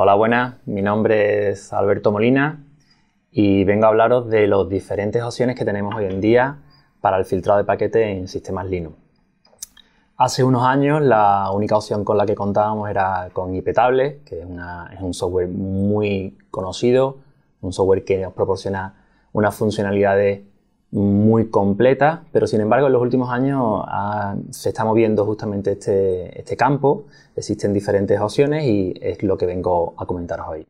Hola, buenas. Mi nombre es Alberto Molina y vengo a hablaros de las diferentes opciones que tenemos hoy en día para el filtrado de paquetes en sistemas Linux. Hace unos años la única opción con la que contábamos era con IPTable, que es, es un software muy conocido, un software que nos proporciona unas funcionalidades muy completa, pero sin embargo en los últimos años se está moviendo justamente este, este, campo, existen diferentes opciones y es lo que vengo a comentaros hoy.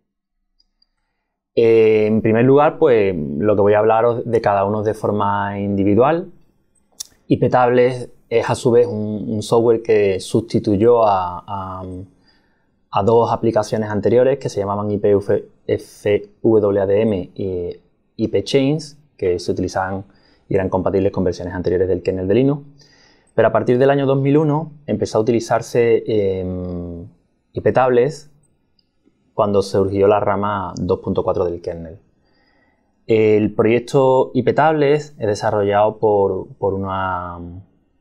Eh, en primer lugar, pues lo que voy a hablaros de cada uno de forma individual. IPTables es a su vez un, software que sustituyó a, a, dos aplicaciones anteriores que se llamaban IPFWADM y IPChains que se utilizaban y eran compatibles con versiones anteriores del kernel de Linux. Pero a partir del año 2001 empezó a utilizarse em, IPTables cuando cuando surgió la rama 2.4 del kernel. El proyecto IPTables es desarrollado por, una,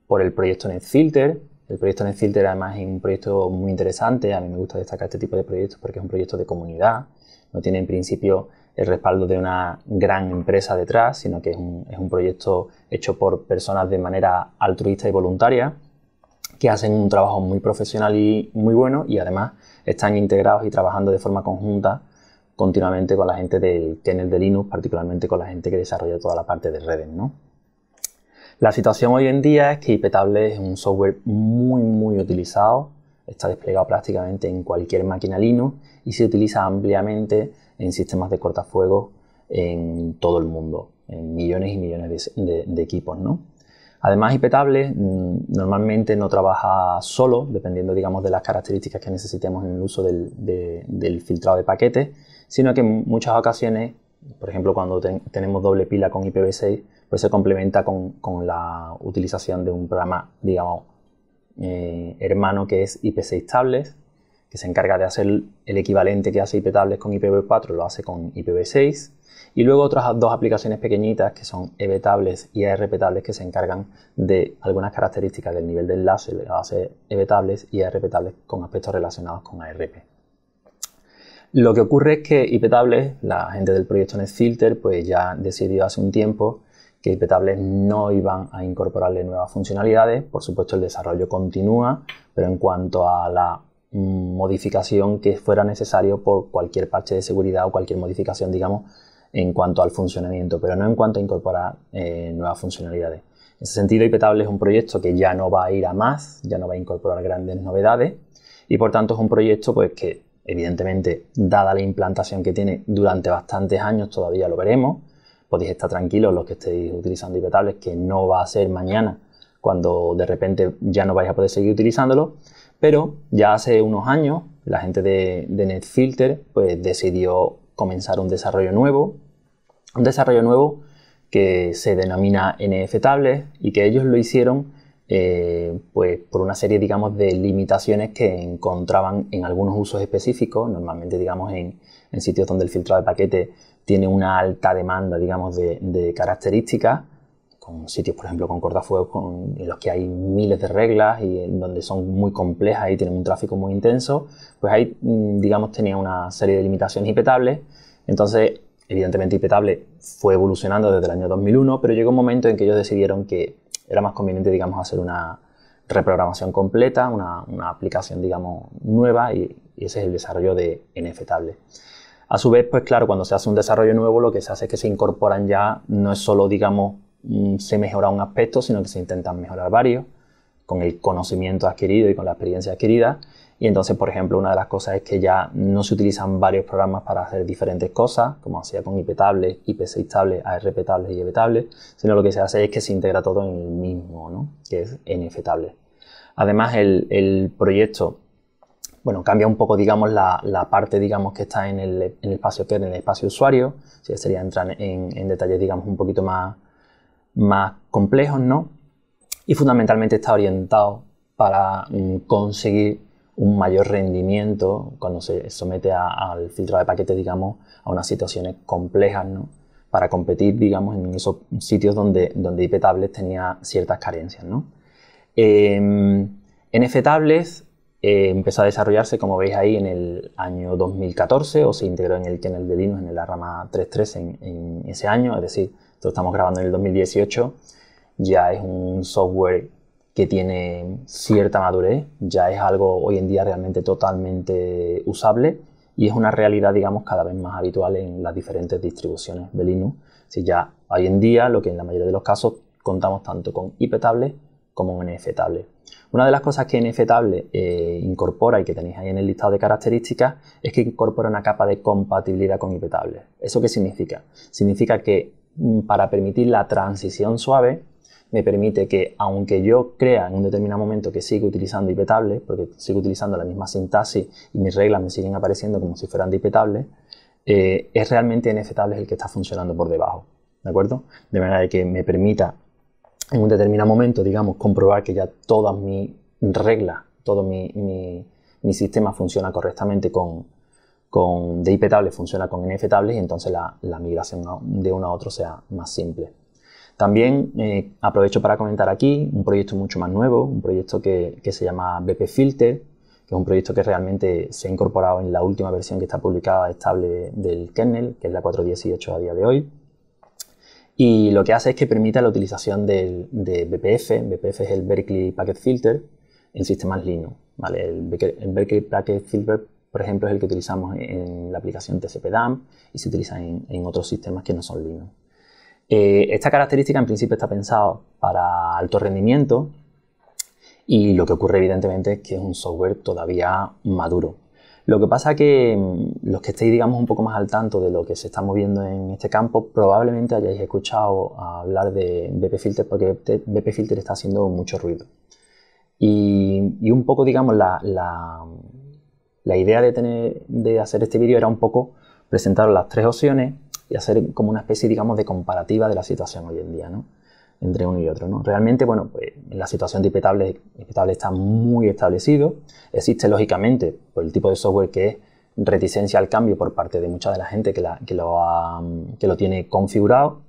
por el proyecto NetFilter. El proyecto NetFilter además es un proyecto muy interesante. A mí me gusta destacar este tipo de proyectos porque es un proyecto de comunidad. No tiene en principio el respaldo de una gran empresa detrás, sino que es un, es proyecto hecho por personas de manera altruista y voluntaria que hacen un trabajo muy profesional y muy bueno y además están integrados y trabajando de forma conjunta continuamente con la gente del kernel de Linux, particularmente con la gente que desarrolla toda la parte de redes, La situación hoy en día es que IPTable es un software muy muy utilizado, está desplegado prácticamente en cualquier máquina Linux y se utiliza ampliamente en sistemas de cortafuegos en todo el mundo, en millones y millones de, equipos, ¿no? Además, IPTables mm, normalmente no trabaja solo, dependiendo, digamos, de las características que necesitemos en el uso del, filtrado de paquetes, sino que en muchas ocasiones, por ejemplo, cuando tenemos doble pila con IPv6, pues se complementa con, la utilización de un programa, digamos, eh, hermano que es IP6 Tables, que se encarga de hacer el equivalente que hace IPTables con IPv4, lo hace con IPv6. Y luego otras dos aplicaciones pequeñitas que son EBTables y ARPTables e que se encargan de algunas características del nivel de enlace, lo hace EBTables y ARPTables e con aspectos relacionados con ARP. Lo que ocurre es que IPTables, la gente del proyecto NetFilter, pues ya decidió hace un tiempo que IPTables no iban a incorporarle nuevas funcionalidades. Por supuesto, el desarrollo continúa, pero en cuanto a la modificación que fuera necesario por cualquier parche de seguridad o cualquier modificación, digamos, en cuanto al funcionamiento, pero no en cuanto a incorporar eh, nuevas funcionalidades. En ese sentido, Ipetable es un proyecto que ya no va a ir a más, ya no va a incorporar grandes novedades y por tanto es un proyecto pues, que evidentemente, dada la implantación que tiene durante bastantes años, todavía lo veremos. Podéis estar tranquilos los que estéis utilizando Ipetables que no va a ser mañana cuando de repente ya no vais a poder seguir utilizándolo. Pero ya hace unos años la gente de, Netfilter pues, decidió comenzar un desarrollo nuevo, un desarrollo nuevo que se denomina NF y que ellos lo hicieron eh, pues por una serie, de limitaciones que encontraban en algunos usos específicos, normalmente, digamos, en, sitios donde el filtrado de paquete tiene una alta demanda, de características con sitios, por ejemplo, con cortafuegos, con, en los que hay miles de reglas y en donde son muy complejas y tienen un tráfico muy intenso, pues ahí, mm, digamos, tenía una serie de limitaciones impetables. Entonces, evidentemente, impetable fue evolucionando desde el año 2001, pero llegó un momento en que ellos decidieron que era más conveniente, digamos, hacer una reprogramación completa, una, aplicación, digamos, nueva, y, ese es el desarrollo de NFTable. A su vez, pues claro, cuando se hace un desarrollo nuevo, lo que se hace es que se incorporan ya, no es solo, digamos, Mm, se mejora un aspecto, sino que se intentan mejorar varios con el conocimiento adquirido y con la experiencia adquirida. Y entonces, por ejemplo, una de las cosas es que ya no se utilizan varios programas para hacer diferentes cosas, como hacía con IP tables, IP6 tables, y EB sino lo que se hace es que se integra todo en el mismo, ¿no? que es NF Además, el, proyecto, bueno, cambia un poco, digamos, la, parte, digamos, que está en el, espacio que en el espacio usuario, Si sería entrar en, en detalles, digamos, un poquito más, más complejos, ¿no? Y fundamentalmente está orientado para mm, conseguir un mayor rendimiento cuando se somete al filtro de paquetes, digamos, a unas situaciones complejas, Para competir, digamos, en esos sitios donde, donde IP Tables tenía ciertas carencias, ¿no? Em, NF eh, empezó a desarrollarse, como veis ahí, en el año 2014 o se integró en el kernel de Linux, en la rama 3.3 en ese año, es decir, estamos grabando en el 2018. Ya es un software que tiene cierta madurez, ya es algo hoy en día realmente totalmente usable y es una realidad, digamos, cada vez más habitual en las diferentes distribuciones de Linux. Si ya hoy en día, lo que en la mayoría de los casos contamos tanto con IPTable como NFTable. Una de las cosas que NFTable eh, incorpora y que tenéis ahí en el listado de características es que incorpora una capa de compatibilidad con IPTable. ¿Eso qué significa? Significa que Mm, para permitir la transición suave, me permite que, aunque yo crea en un determinado momento que sigo utilizando IPTable, porque sigo utilizando la misma sintaxis y mis reglas me siguen apareciendo como si fueran de eh, es realmente NFTable el que está funcionando por debajo, ¿de acuerdo? De manera que me permita en un determinado momento, digamos, comprobar que ya todas mis reglas, todo mi, mi sistema funciona correctamente con, con IP tables funciona con NF tables y entonces la, migración de uno a otro sea más simple. También eh, aprovecho para comentar aquí un proyecto mucho más nuevo, un proyecto que, se llama BP Filter, que es un proyecto que realmente se ha incorporado en la última versión que está publicada estable del kernel, que es la 4.18 a día de hoy. Y lo que hace es que permite la utilización de BPF, BPF es el Berkeley Packet Filter, en sistemas Linux. ¿vale? el Berkeley Packet Filter por ejemplo, es el que utilizamos en la aplicación TCP-DAM y se utiliza en, otros sistemas que no son Linux. Eh, esta característica en principio está pensada para alto rendimiento y lo que ocurre evidentemente es que es un software todavía maduro. Lo que pasa que mm, los que estéis, digamos, un poco más al tanto de lo que se está moviendo en este campo, probablemente hayáis escuchado hablar de BP Filter porque BP Filter está haciendo mucho ruido. Y, un poco, digamos, la, la idea de, hacer este vídeo era un poco presentar las tres opciones y hacer como una especie, digamos, de comparativa de la situación hoy en día, ¿no? Entre uno y otro, ¿no? Realmente, bueno, pues la situación de IPTable, está muy establecido. Existe, lógicamente, por pues, el tipo de software que es, reticencia al cambio por parte de mucha de la gente que, la, lo, lo tiene configurado.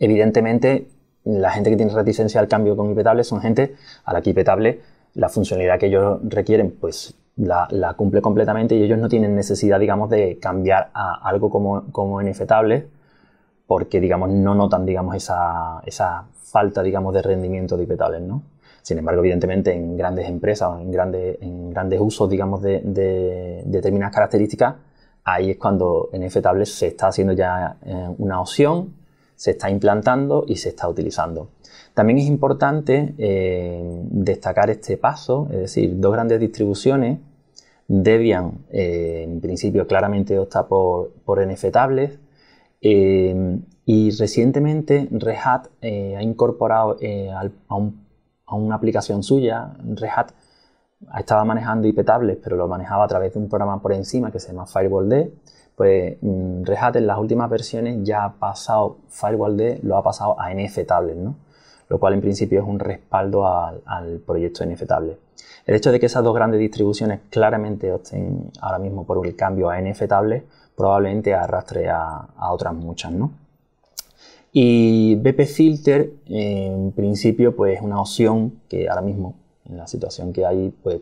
Evidentemente, la gente que tiene reticencia al cambio con IPTable son gente a la que IPTable, la funcionalidad que ellos requieren, pues la, cumple completamente y ellos no tienen necesidad, digamos, de cambiar a algo como, como NFTable porque, digamos, no notan, digamos, esa, esa falta, digamos, de rendimiento de IP ¿no? Sin embargo, evidentemente, en grandes empresas o en grandes, en grandes usos, digamos, de, determinadas características, ahí es cuando NFtables se está haciendo ya eh, una opción se está implantando y se está utilizando. También es importante eh, destacar este paso, es decir, dos grandes distribuciones, Debian eh, en principio claramente opta por, por NFTables eh, y recientemente Red Hat ha incorporado a, una aplicación suya, Red Hat estaba manejando IPTables pero lo manejaba a través de un programa por encima que se llama Firewall D, pues mm, Red en las últimas versiones ya ha pasado Firewall D, lo ha pasado a NFTable, ¿no? Lo cual en principio es un respaldo al, proyecto NFTable. El hecho de que esas dos grandes distribuciones claramente opten ahora mismo por el cambio a NFTable probablemente arrastre a, otras muchas, Y BP Filter, eh, en principio, pues es una opción que ahora mismo, en la situación que hay, pues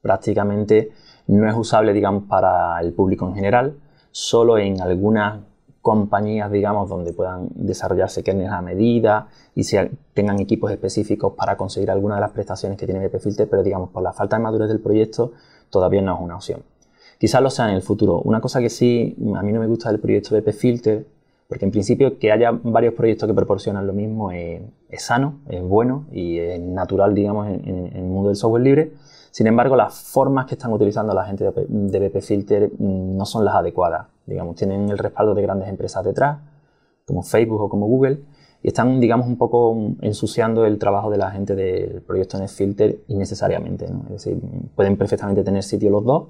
prácticamente no es usable, digamos, para el público en general solo en algunas compañías, digamos, donde puedan desarrollarse kernels a medida y tengan equipos específicos para conseguir alguna de las prestaciones que tiene Filter, pero digamos, por la falta de madurez del proyecto, todavía no es una opción. Quizás lo sea en el futuro. Una cosa que sí, a mí no me gusta del proyecto Filter, porque en principio que haya varios proyectos que proporcionan lo mismo es sano, es bueno y es natural, digamos, en el mundo del software libre, sin embargo, las formas que están utilizando la gente de BP Filter mm, no son las adecuadas. Digamos, tienen el respaldo de grandes empresas detrás, como Facebook o como Google, y están, digamos, un poco mm, ensuciando el trabajo de la gente del proyecto NetFilter innecesariamente. ¿no? Es decir, mm, pueden perfectamente tener sitio los dos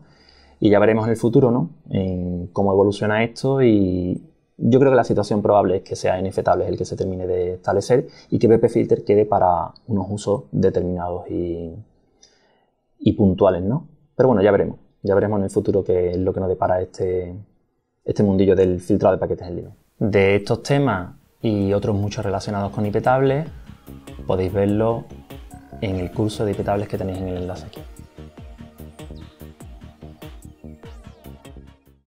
y ya veremos en el futuro ¿no? En cómo evoluciona esto y yo creo que la situación probable es que sea inefectable, el que se termine de establecer y que BP Filter quede para unos usos determinados y y puntuales, ¿no? Pero bueno, ya veremos. Ya veremos en el futuro qué es lo que nos depara este, este mundillo del filtrado de paquetes en Linux. De estos temas y otros muchos relacionados con IPTables, podéis verlo en el curso de IPTables que tenéis en el enlace aquí.